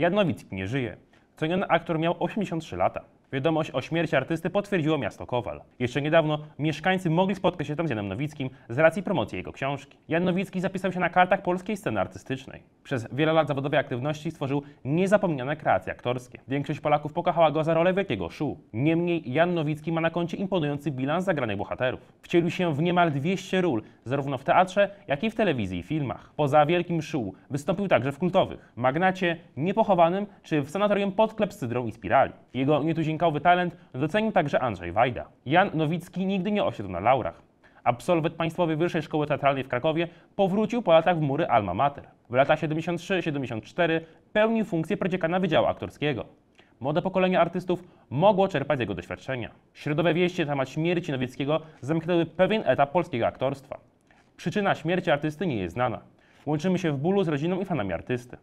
Janowicki nie żyje. Ceniony aktor miał 83 lata. Wiadomość o śmierci artysty potwierdziło miasto Kowal. Jeszcze niedawno mieszkańcy mogli spotkać się tam z Janem Nowickim z racji promocji jego książki. Jan Nowicki zapisał się na kartach polskiej sceny artystycznej. Przez wiele lat zawodowej aktywności stworzył niezapomniane kreacje aktorskie. Większość Polaków pokochała go za rolę Wielkiego Szu. Niemniej Jan Nowicki ma na koncie imponujący bilans zagranych bohaterów. Wcielił się w niemal 200 ról, zarówno w teatrze, jak i w telewizji i filmach. Poza Wielkim Szu wystąpił także w kultowych Magnacie, Niepochowanym czy w sanatorium pod z Cydrą i Spirali. Jego nietuzink pękałwy talent docenił także Andrzej Wajda. Jan Nowicki nigdy nie osiadł na laurach. Absolwent Państwowej Wyższej Szkoły Teatralnej w Krakowie powrócił po latach w mury Alma Mater. W latach 73-74 pełnił funkcję prodziekana Wydziału Aktorskiego. Młode pokolenie artystów mogło czerpać z jego doświadczenia. Środowe wieści na temat śmierci Nowickiego zamknęły pewien etap polskiego aktorstwa. Przyczyna śmierci artysty nie jest znana. Łączymy się w bólu z rodziną i fanami artysty.